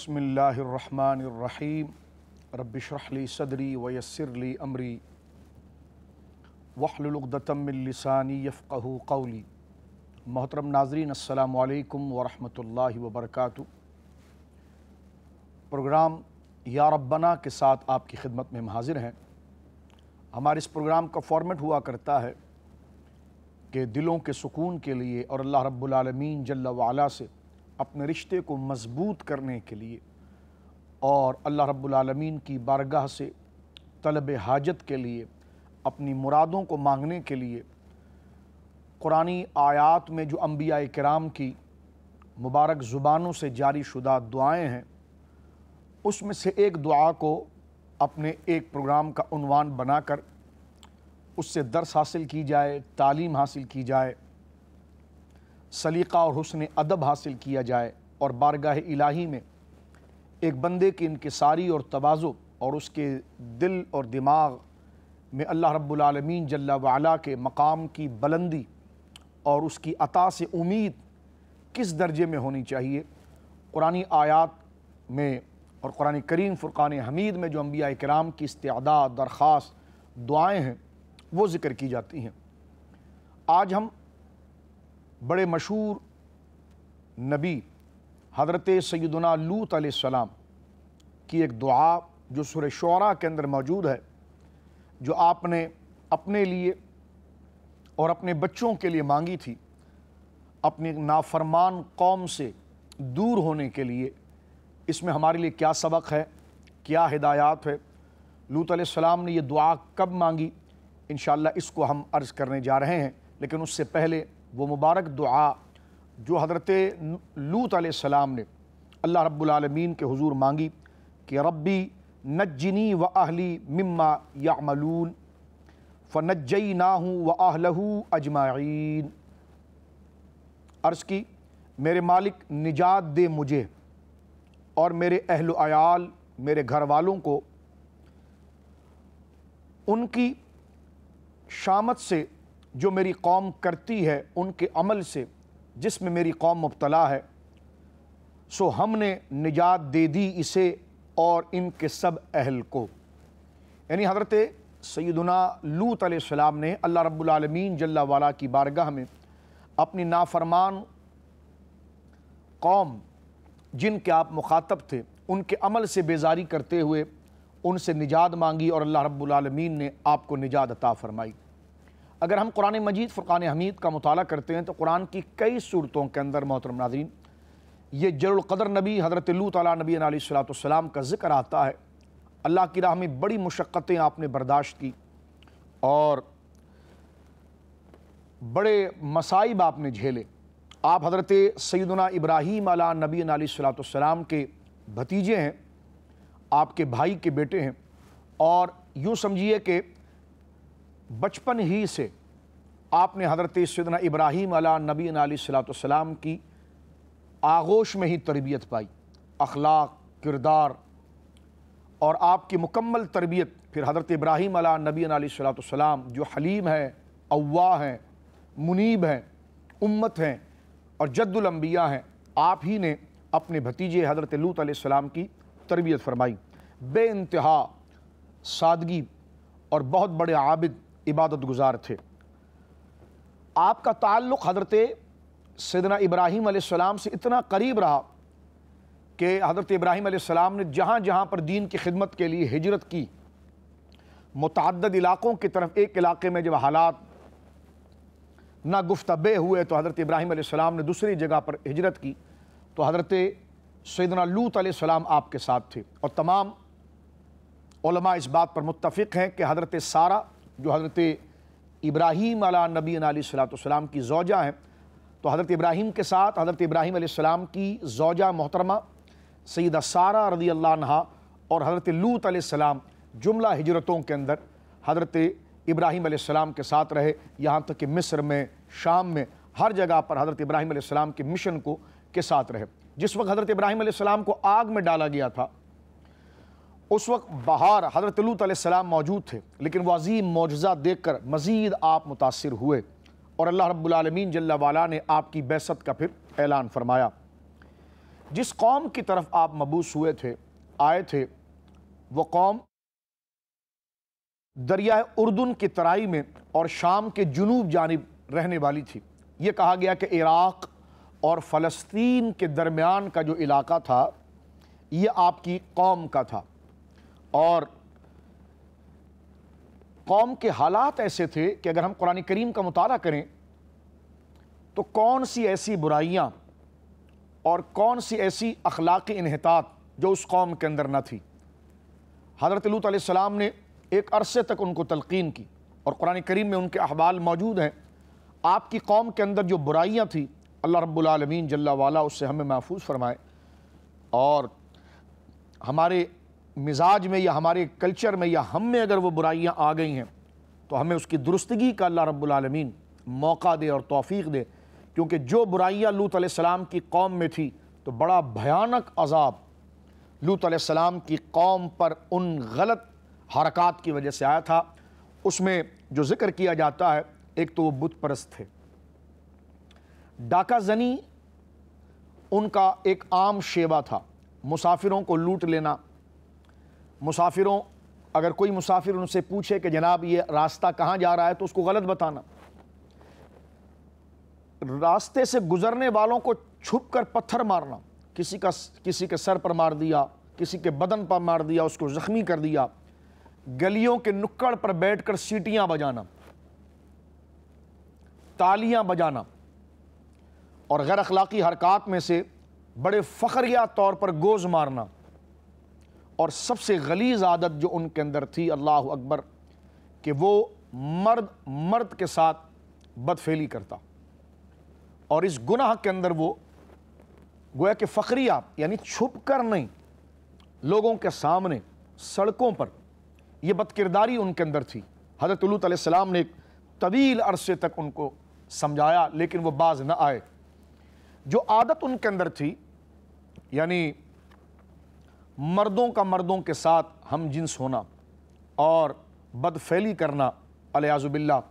बसमीम रबिशरली सदरी वयसरली अमरी वहलुलदतमिलसानी यफ़ू कौली मोहतरम नाजरीन अल्लाम वरहमल वबरक प्रोग्राम या रब्बना के साथ आपकी खिदमत में हाजिर हैं हमारे इस प्रोग्राम का फॉर्मेट हुआ करता है कि दिलों के सुकून के लिए और अल्लाह रब्बुल रबालमीन जल्ला वाला से अपने रिश्ते को मजबूत करने के लिए और अल्लाह रब्बुलमीन की बारगाह से तलब हाजत के लिए अपनी मुरादों को मांगने के लिए कुरानी आयात में जो अम्बिया कराम की मुबारक ज़ुबानों से जारी शुदा दुआएँ हैं उसमें से एक दुआ को अपने एक प्रोग्राम का उनवान बनाकर उससे दर्स हासिल की जाए तालीम हासिल की जाए सलीक़ा और हसन अदब हासिल किया जाए और बारगाह इलाही में एक बंदे की इनकसारी और तोज़ो और उसके दिल और दिमाग में अल्लाह रब्बुलमीन जल्ला वाला के मकाम की बुलंदी और उसकी अता से उम्मीद किस दर्जे में होनी चाहिए कुरानी आयात में और कुरान करीम फ़ुरक़ान हमीद में जो अम्बिया कराम की इस्तादा दरख्वास्त दुआएँ हैं वो ज़िक्र की जाती हैं आज हम बड़े मशहूर नबी हज़रत सैदना लूत आसमाम की एक दुआ जो सुर शुरा के अंदर मौजूद है जो आपने अपने लिए और अपने बच्चों के लिए मांगी थी अपनी नाफरमान कौम से दूर होने के लिए इसमें हमारे लिए क्या सबक है क्या हिदायत है लूत आसमाम ने यह दुआ कब मांगी इन इसको हम अर्ज़ करने जा रहे हैं लेकिन उससे पहले वो मुबारक दुआ जो हज़रत लूत आसमाम ने अल्लाह रब्लमीन के हजूर मांगी कि रब्बी नजनी व आहली मम्मा यामलून फ़नजई ना व आहलहू अजमाइन अर्ज़ की मेरे मालिक निजात दे मुझे और मेरे अहल आयाल मेरे घर वालों को उनकी शामत से जो मेरी कौम करती है उनके अमल से जिसमें मेरी कौम मुबतला है सो हमने निजात दे दी इसे और इनके सब अहल को यानी हजरत सैदुना लूत आसमाम ने अल्लाह रब्लमीन जल्ला वाला की बारगाह में अपनी नाफरमान कौम जिनके आप मुखातब थे उनके अमल से बेजारी करते हुए उनसे निजात मांगी और अल्लाह रब्लमीन ने आपको निजात अता फरमाई अगर हम कुरान मजीद फ़ुरान हमीद का मताल करते हैं तो कुरान की कई सूरतों के अंदर मोहतरम नाजरीन ये जरुल्क़दर नबी हज़रत लू तला नबी सलाम का ज़िक्र आता है अल्लाह की राह में बड़ी मशक्क़तें आपने बर्दाश्त की और बड़े मसाइब आपने झेले आप हज़रत सैदना इब्राहीम अला नबी सलाम के भतीजे हैं आपके भाई के बेटे हैं और यूँ समझिए कि बचपन ही से आपने हज़रत सदना इब्राहीम अला नबी सलाम की आगोश में ही तरबियत पाई अखलाक किरदार और आपकी मुकम्मल तरबियत फिर हज़रत इब्राहीम अला नबी सलाम जो हलीम हैं अवा हैं मुनीब हैं उम्मत हैं और जद्दुलम्बिया हैं आप ही ने अपने भतीजे हज़रत लूत सलाम की तरबियत फरमाई बे सादगी और बहुत बड़े आबद इबादत गुजार थे आपका ताल्लुक़ हजरत सदना इब्राहिम सलाम से इतना करीब रहा कि हज़रत इब्राहिम सलाम ने जहाँ जहाँ पर दीन की खिदमत के लिए हिजरत की मुतद इलाक़ों की तरफ एक इलाके में जब हालात ना गुफ्तबे हुए तो हज़रत इब्राहिम सलाम ने दूसरी जगह पर हिजरत की तो हज़रत सदना लूत सलाम आपके साथ थे और तमाम इस बात पर मुतफ़ हैं कि हज़रत सारा जो हज़रत इब्राहीम अला नबी सलाम की जौजा हैं तो हज़रत इब्राहीम के साथ हज़रत इब्राहीम सलाम की जौजा मोहतरमा सैद सारा रदी अल्लाहा और हज़रत लूत सलाम जुमला हिजरतों के अंदर हज़रत इब्राहीम सलाम के साथ रहे यहाँ तक कि मिस्र में शाम में हर जगह पर हज़रत इब्राहीम सलाम के मिशन को के साथ रहे जिस वक्त हज़रत इब्राहीम सलाम को आग में डाला गया था उस वक्त बाहर हजरत सलाम मौजूद थे लेकिन वो अजीम मुजज़ा देख कर मज़ीद आप मुतासर हुए और अल्लाह रब्लमीन जल्ला वाला ने आपकी बैसत का फिर ऐलान फरमाया जिस कौम की तरफ आप मबूस हुए थे आए थे वो कौम दरिया उर्दन की तराई में और शाम के जुनूब जानब रहने वाली थी ये कहा गया कि इराक़ और फ़लस्तीन के दरमियान का जो इलाका था ये आपकी कौम का था और कौम के हालात ऐसे थे कि अगर हम कुरान करीम का मुताल करें तो कौन सी ऐसी बुराइयाँ और कौन सी ऐसी अखलाक़ी इनहतात जो उस कौम के अंदर न थी हज़रत लूत ने एक अरसे तक उनको तलकिन की और कुरान करीम में उनके अहवाल मौजूद हैं आपकी कौम के अंदर जो बुराइयाँ थी अल्लाह रब्बुल जल्ला वाला उससे हमें महफूज फरमाए और हमारे मिजाज में या हमारे कल्चर में या हम में अगर वो बुराइयाँ आ गई हैं तो हमें उसकी दुरुस्तगी का अल्लाह रब्बुलमीन मौका दे और तोफ़ी दे क्योंकि जो बुराइयाँ लूत आसमाम की कौम में थी तो बड़ा भयानक अजाब लूत आसमाम की कौम पर उन गलत हरकत की वजह से आया था उसमें जो ज़िक्र किया जाता है एक तो वो बुत परस्त थे डाका जनी उनका एक आम शेवा था मुसाफिरों को लूट लेना मुसाफिरों अगर कोई मुसाफिर उनसे पूछे कि जनाब ये रास्ता कहाँ जा रहा है तो उसको गलत बताना रास्ते से गुजरने वालों को छुप कर पत्थर मारना किसी का किसी के सर पर मार दिया किसी के बदन पर मार दिया उसको ज़ख्मी कर दिया गलियों के नुक्कड़ पर बैठकर सीटियां बजाना तालियां बजाना और गैर अखलाकी हरकत में से बड़े फ़खरिया तौर पर गोज़ मारना और सबसे गलीज आदत जो उनके अंदर थी अल्लाह अकबर कि वो मर्द मर्द के साथ बदफेली करता और इस गुनाह के अंदर वो गोया कि फ़करी आप यानी छुप कर नहीं लोगों के सामने सड़कों पर यह बदकिरदारी उनके अंदर थी हज़रत सलाम ने एक तवील अरसे तक उनको समझाया लेकिन वो बाज न आए जो आदत उनके अंदर थी यानी मर्दों का मर्दों के साथ हम जिन्स होना और बदफैली करना अलियाज़ुबिल्ला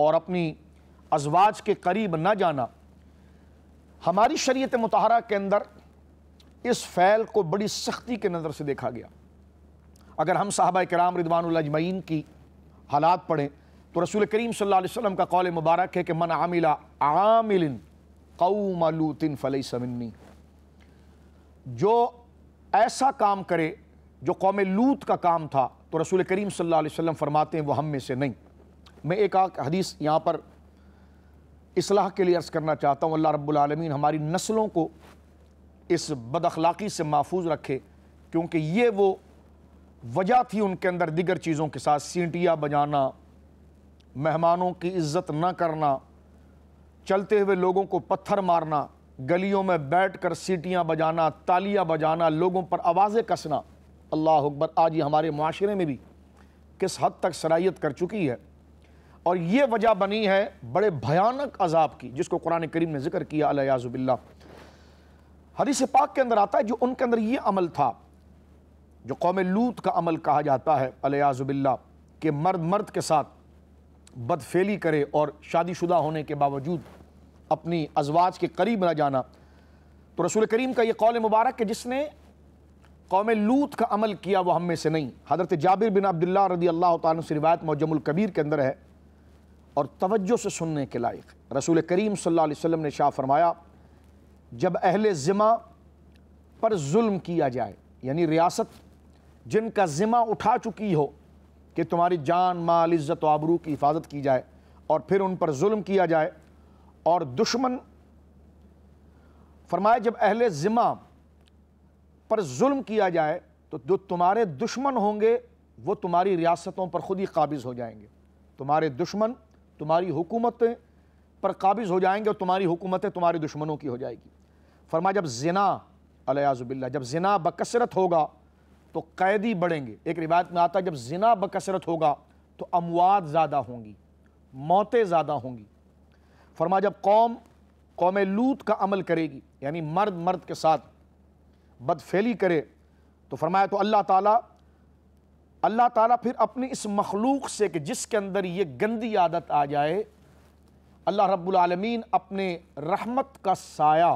और अपनी अजवाज के करीब न जाना हमारी शरीयत मतहरा के अंदर इस फ़ैल को बड़ी सख्ती के नज़र से देखा गया अगर हम साहबा कराम रिदवान की हालात पढ़ें तो रसूल करीम सल्लल्लाहु अलैहि वसल्लम का कौल मुबारक है कि मन आमिला आमिलिन कऊमलूतिन फ़लई समन्नी जो ऐसा काम करे जो कौम लूत का काम था तो रसूल करीम सल्लल्लाहु अलैहि वसल्लम फरमाते हैं वो हम में से नहीं मैं एक हदीस यहाँ पर इसलाह के लिए अर्ज़ करना चाहता हूँ अल्लाह रब्बुल हमारी नस्लों को इस बदखलाक़ी से महफूज रखे क्योंकि ये वो वजह थी उनके अंदर दिगर चीज़ों के साथ सीटियाँ बजाना मेहमानों की इज्जत न करना चलते हुए लोगों को पत्थर मारना गलियों में बैठ कर सीटियाँ बजाना तालियाँ बजाना लोगों पर आवाज़ें कसना अल्लाह अकबर आज ये हमारे माशरे में भी किस हद तक सराहियत कर चुकी है और ये वजह बनी है बड़े भयानक अजाब की जिसको कुरान करीम ने जिक्र किया अलायाज़ुबिल्ला हदीस पाक के अंदर आता है जो उनके अंदर ये अमल था जो कौम लूत का अमल कहा जाता है अलायाज़ुबिल्ला के मर्द मर्द के साथ बदफेली करे और शादीशुदा होने के बावजूद अपनी अजवाज के करीब न जाना तो रसूल करीम का ये कौल मुबारक है जिसने कौम लूत का अमल किया वह हम में से नहीं हज़रत जाबिर बिन अब्दुल्ला रदी अल्लाह तवायत से मौजमुल कबीर के अंदर है और तवज्जो से सुनने के लायक रसूल करीम सल्लल्लाहु ने शाह फरमाया जब अहल ज़िमा पर जुल्म किया जाए यानी रियासत जिनका ज़िमा उठा चुकी हो कि तुम्हारी जान माल इज़्ज़त आबरू की हिफाजत की जाए और फिर उन पर जुल्म किया जाए और दुश्मन फरमाया जब अहल ज़िम्मा पर जुल्म किया जाए तो जो तुम्हारे दुश्मन होंगे वो तुम्हारी रियासतों पर ख़ुद ही काबिज़ हो जाएंगे तुम्हारे दुश्मन तुम्हारी हुकूमतें पर काबिज़ हो जाएंगे और तुम्हारी हुकूमतें तुम्हारे दुश्मनों की हो जाएगी फरमा जब जना अलियाज़बिल्ला जब जना बकसरत होगा तो कैदी बढ़ेंगे एक रिवायत में आता है जब जना बकसरत होगा तो अमवात ज़्यादा होंगी मौतें ज़्यादा होंगी फरमा जब कौम कौम लूत का अमल करेगी यानी मर्द मर्द के साथ बदफेली करे तो फरमाया तो अल्लाह ताला अल्लाह ताला फिर अपनी इस मखलूक से कि जिसके अंदर ये गंदी आदत आ जाए अल्लाह रब्बुल आलमीन अपने रहमत का साया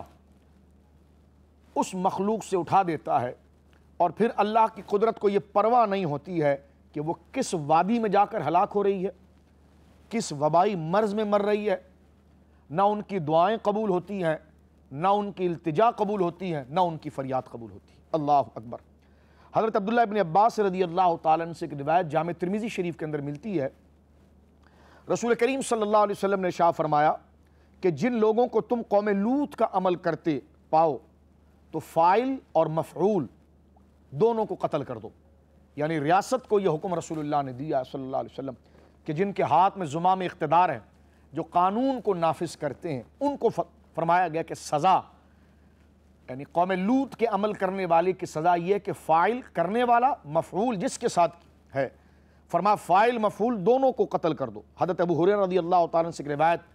उस मखलूक से उठा देता है और फिर अल्लाह की कुदरत को ये परवाह नहीं होती है कि वो किस वादी में जाकर हलाक हो रही है किस वबाई मर्ज़ में मर रही है ना उनकी दुआएं कबूल होती हैं ना उनकी अल्तजा कबूल होती है ना उनकी फ़रियाद कबूल होती है अल्लाह अकबर हज़रत अब्दुल्ला इबन अब्बास रदी अल्लाह तन से एक रिवायत जाम तिरमिज़ी शरीफ के अंदर मिलती है रसूल करीम सल्लल्लाहु अलैहि वसल्लम ने शाह फरमाया कि जिन लोगों को तुम कौम लूत का अमल करते पाओ तो फ़ाइल और मफरूल दोनों को कत्ल कर दो यानी रियासत को यह हुक्म रसूलुल्लाह ने दिया सल्लल्लाहु अलैहि वसल्लम कि जिनके हाथ में जुमा में इकतदार हैं जो कानून को नाफिस करते हैं उनको फरमाया गया कि सज़ा यानी कौम लूत के अमल करने वाले की सज़ा यह कि फ़ाइल करने वाला मफूल जिसके साथ है फरमा फ़ाइल मफूल दोनों को कत्ल कर दो हजरत अबू हुरैन रदी अल्लाह तन से रिवायत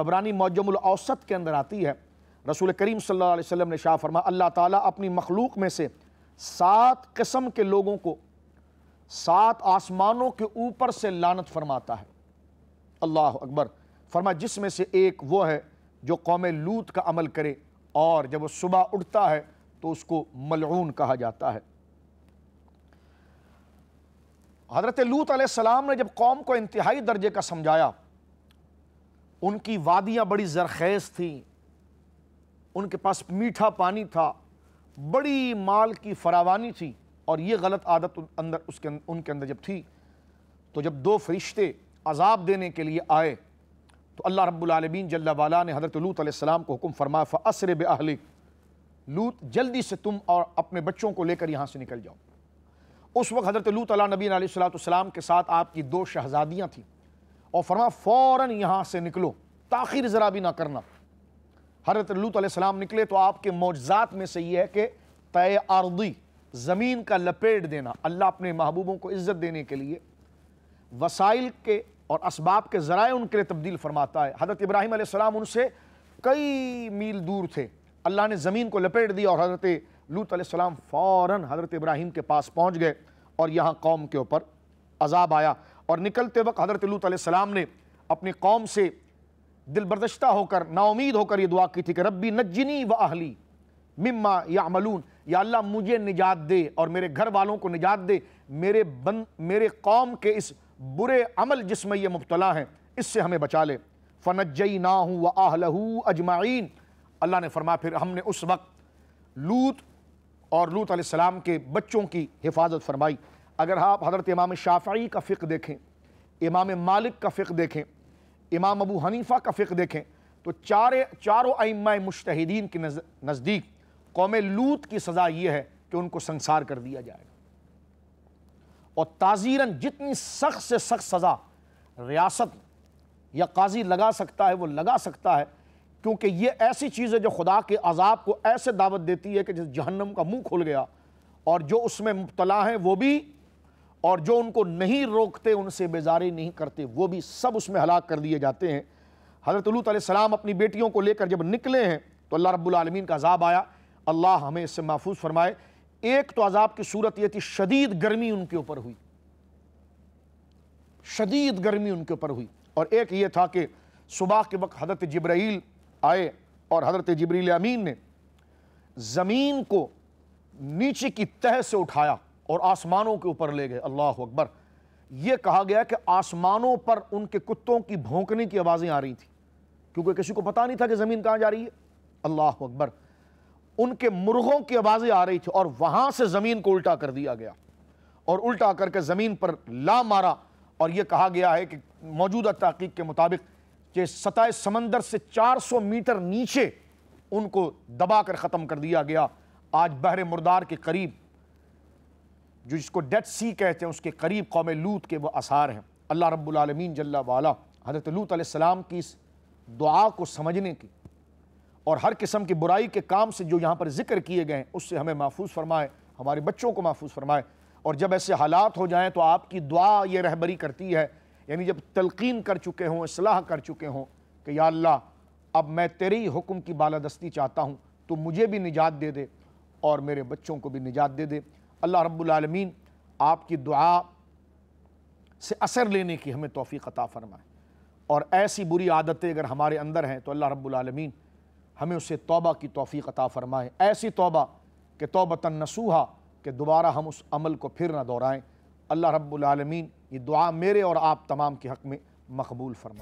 तबरानी मौजमुल औसत के अंदर आती है रसूल करीम सल्लल्लाहु अलैहि वसल्लम ने शाह फरमा अल्लाह ताला अपनी मखलूक में से सात किस्म के लोगों को सात आसमानों के ऊपर से लानत फरमाता है अल्लाह अकबर फरमा जिसमें से एक वो है जो कौम लूत का अमल करे और जब वो सुबह उठता है तो उसको मलून कहा जाता है हज़रत लूत सलाम ने जब कौम को इंतहाई दर्जे का समझाया उनकी वादियाँ बड़ी जरखेज़ थीं उनके पास मीठा पानी था बड़ी माल की फरावानी थी और ये गलत आदत अंदर उसके अं-, उनके अंदर जब थी तो जब दो फरिश्ते अजाब देने के लिए आए तो अल्लाह रब्बुलमीन जल्ला वाला ने हज़रत लूत को हुक्म फरमा असर बहलिक लूत जल्दी से तुम और अपने बच्चों को लेकर यहाँ से निकल जाओ उस वक्त हज़रत लूत अला नबी के साथ आपकी दो शहजादियाँ थीं और फरमा फ़ौर यहाँ से निकलो ताखिर ज़रा भी ना करना हज़रत लूत निकले तो आपके मौजात में से ये है कि तय आरदी ज़मीन का लपेट देना अल्लाह अपने महबूबों को इज़्ज़त देने के लिए वसाइल के और इसबाब के ज़रा उनके लिए तब्दील फरमाता है हज़रत इब्राहिम आसमाम उनसे कई मील दूर थे अल्लाह ने ज़मीन को लपेट दिया और हज़रत लूत आसमाम फ़ौर हज़रत इब्राहिम के पास पहुँच गए और यहाँ कौम के ऊपर अजाब आया और निकलते वक्त हज़रत लूत आसमाम ने अपनी कौम से दिल बर्दश्ता होकर नाउमीद होकर यह दुआ की थी कि रब्बी नजनी व अहली मिम्मा या अमलून या अल्लाह मुझे निजात दे और मेरे घर वालों को निजात दे मेरे बन मेरे कौम के इस बुरे अमल जिसमें ये मुबतला हैं इससे हमें बचा ले फ़नजई ना हूँ व आहलहू अजमाइन अल्लाह ने फरमा फिर हमने उस वक्त लूत और लूत आसमाम के बच्चों की हिफाजत फरमाई अगर आप हज़रत इमाम शाफी का फ़िक्र देखें इमाम मालिक का फ़िक्र देखें इमाम अबू हनीफ़ा का फ़िक्र देखें तो चार चारों अम्मा मुश्तदीन के नज़दीक कौम लूत की सज़ा ये है कि उनको संसार कर दिया जाएगा और ताजीरन जितनी सख्त से सख्त सज़ा रियासत या काजी लगा सकता है वो लगा सकता है क्योंकि ये ऐसी चीज़ है जो खुदा के अजाब को ऐसे दावत देती है कि जिस जहन्नम का मुंह खुल गया और जो उसमें मुबतला हैं वो भी और जो उनको नहीं रोकते उनसे बेजारी नहीं करते वो भी सब उसमें हलाक कर दिए जाते हैं हज़रत सलाम अपनी बेटियों को लेकर जब निकले हैं तो अल्लाह रब्बुल रबालमीन का अजाब आया अल्लाह हमें इससे महफूज फरमाए एक तो अजाब की सूरत यह थी शदीद गर्मी उनके ऊपर हुई शदीद गर्मी उनके ऊपर हुई और एक ये था कि सुबह के वक्त हज़रत जब्राइल आए और हज़रत जबरील अमीन ने ज़मीन को नीचे की तह से उठाया और आसमानों के ऊपर ले गए अल्लाह अकबर यह कहा गया कि आसमानों पर उनके कुत्तों की भोंकने की आवाज़ें आ रही थी क्योंकि किसी को पता नहीं था कि ज़मीन कहां जा रही है अल्लाह अकबर उनके मुर्गों की आवाज़ें आ रही थी और वहां से ज़मीन को उल्टा कर दिया गया और उल्टा करके ज़मीन पर ला मारा और यह कहा गया है कि मौजूदा तहकीक के मुताबिक कि सतह समंदर से 400 मीटर नीचे उनको दबाकर ख़त्म कर दिया गया आज बहर मुर्दार के करीब जो जिसको डेड सी कहते हैं उसके करीब कौम लूत के वो आसार हैं अल्लाह रब्बुल रबालमीन जल्ला वाला हज़रत लूत की इस दुआ को समझने की और हर किस्म की बुराई के काम से जो यहाँ पर जिक्र किए गए हैं उससे हमें महफूज फरमाए हमारे बच्चों को महफूज फरमाए और जब ऐसे हालात हो जाएँ तो आपकी दुआ ये रहबरी करती है यानी जब तलकिन कर चुके हों असलाह कर चुके हों कि या अल्लाह अब मैं तेरे ही हुक्म की बालादस्ती चाहता हूँ तो मुझे भी निजात दे दे और मेरे बच्चों को भी निजात दे दे अल्लाह रब्लमीन आपकी दुआ से असर लेने की हमें तोफ़ी अता फ़रमाए और ऐसी बुरी आदतें अगर हमारे अंदर हैं तो अल्लाह रब्लमीन हमें उससे तोबा की तोफ़ी अता फ़रमाए ऐसी तोबा के तोबता नसूहा कि दोबारा हम उस अमल को फिर ना दोहराएँ अल्लाह रब्बुल आलमीन ये दुआ मेरे और आप तमाम के हक़ में मकबूल फरमाए